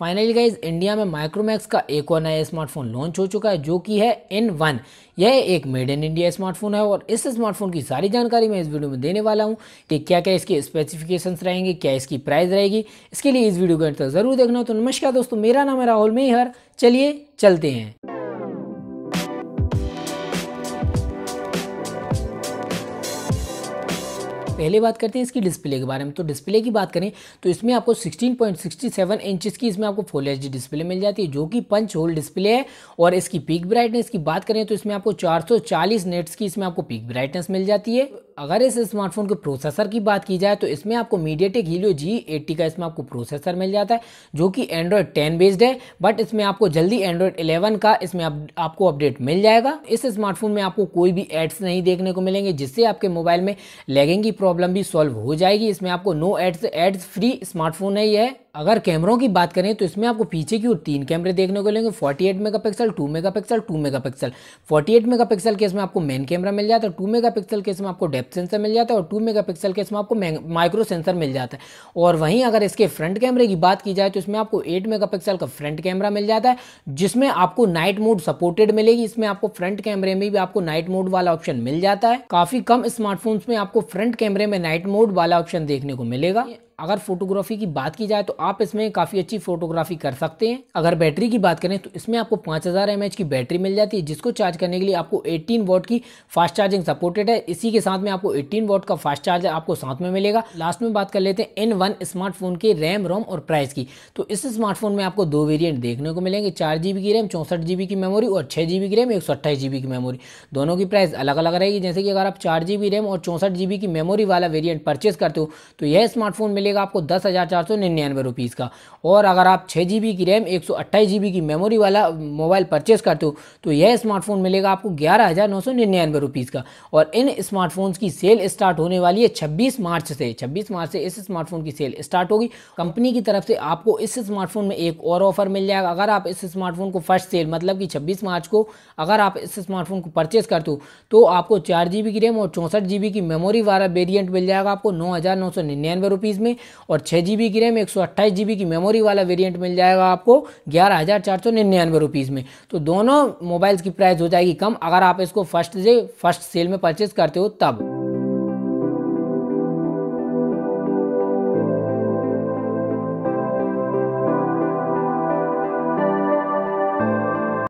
finally guys India में माइक्रोमैक्स का एक और नया स्मार्टफोन लॉन्च हो चुका है जो कि है N1 वन यह एक मेड इन इंडिया स्मार्टफोन है और इस स्मार्टफोन की सारी जानकारी मैं इस वीडियो में देने वाला हूं कि क्या क्या इसके स्पेसिफिकेशंस रहेंगे क्या इसकी प्राइस रहेगी इसके लिए इस वीडियो को अंत जरूर देखना तो नमस्कार दोस्तों मेरा नाम है राहुल मेहर चलिए चलते हैं पहले बात करते हैं इसकी डिस्प्ले के बारे में तो डिस्प्ले की बात करें तो इसमें आपको 16.67 पॉइंट की इसमें आपको फोल एच डिस्प्ले मिल जाती है जो कि पंच होल डिस्प्ले है और इसकी पीक ब्राइटनेस की बात करें तो इसमें आपको 440 नेट्स की इसमें आपको पीक ब्राइटनेस मिल जाती है अगर इस स्मार्टफोन के प्रोसेसर की बात की जाए तो इसमें आपको मीडियाटेक हीलियो जी एट्टी का इसमें आपको प्रोसेसर मिल जाता है जो कि एंड्रॉयड टेन बेस्ड है बट इसमें आपको जल्दी एंड्रॉयड इलेवन का इसमें आप, आपको अपडेट मिल जाएगा इस स्मार्टफोन में आपको कोई भी एड्स नहीं देखने को मिलेंगे जिससे आपके मोबाइल में लैगिंग की प्रॉब्लम भी सॉल्व हो जाएगी इसमें आपको no ads ads free smartphone है यह अगर कैमरों की बात करें तो इसमें आपको पीछे की ओर तीन कैमरे देखने को मिलेंगे 48 megapixel 2 megapixel 2 megapixel 48 megapixel case में आपको मेन कैमरा मिल जाता है 2 मेगापिक्सल केस में आपको डेप्थ सेंसर मिल जाता है और 2 मेगापिक्सल केस में आपको माइक्रो सेंसर मिल जाता है और वहीं अगर इसके फ्रंट कैमरे की बात की जाए तो इसमें आपको एट मेगा का फ्रंट कैमरा मिल जाता है जिसमें आपको नाइट मोड सपोर्टेड मिलेगी इसमें आपको फ्रंट कैमरे में भी आपको नाइट मोड वाला ऑप्शन मिल जाता है काफी कम स्मार्टफोन्स में आपको फ्रंट कैमरे में नाइट मोड वाला ऑप्शन देखने को मिलेगा अगर फोटोग्राफी की बात की जाए तो आप इसमें काफ़ी अच्छी फोटोग्राफी कर सकते हैं अगर बैटरी की बात करें तो इसमें आपको 5000 हज़ार की बैटरी मिल जाती है जिसको चार्ज करने के लिए आपको 18 वोट की फास्ट चार्जिंग सपोर्टेड है इसी के साथ में आपको 18 वोट का फास्ट चार्जर आपको साथ में मिलेगा लास्ट में बात कर लेते हैं इन वन स्मार्टफोन के रैम रोम और प्राइस की तो इस स्मार्टफोन में आपको दो वेरियंट देखने को मिलेंगे चार की रैम चौंसठ की मेमोरी और छः की रैम एक की मेमोरी दोनों की प्राइस अलग अलग रहेगी जैसे कि अगर आप चार रैम और चौंसठ की मेमोरी वाला वेरियंट परचेज करते हो तो यह स्मार्टफोन मिलेगा मिलेगा आपको दस हज़ार चार सौ निन्यानवे रुपीज़ का और अगर आप छः जी बी की रैम एक सौ अट्ठाईस जी बी की मेमोरी वाला मोबाइल परचेज़ करते हो तो यह स्मार्टफोन मिलेगा आपको ग्यारह हज़ार नौ सौ निन्यानवे रुपीज़ का और इन स्मार्टफोन्स की सेल स्टार्ट होने वाली है छब्बीस मार्च से छब्बीस मार्च से इस स्मार्टफोन की सेल स्टार्ट होगी कंपनी की तरफ से आपको इस स्मार्टफोन में एक और ऑफर मिल जाएगा अगर आप इस स्मार्टफोन को फर्स्ट सेल मतलब कि छब्बीस मार्च को अगर आप इस स्मार्टफोन को परचेज़ करते हो तो आपको चार जी की रैम और चौंसठ जी की मेमोरी वाला वेरियंट मिल जाएगा आपको नौ हज़ार नौ सौ निन्यानवे रुपीज़ में और छः जी बी की रैम एक सौ अट्ठाईस जी बी की मेमोरी वाला वेरिएंट मिल जाएगा आपको ग्यारह हज़ार चार सौ निन्यानवे रुपीज़ में तो दोनों मोबाइल्स की प्राइस हो जाएगी कम अगर आप इसको फर्स्ट से फर्स्ट सेल में परचेज़ करते हो तब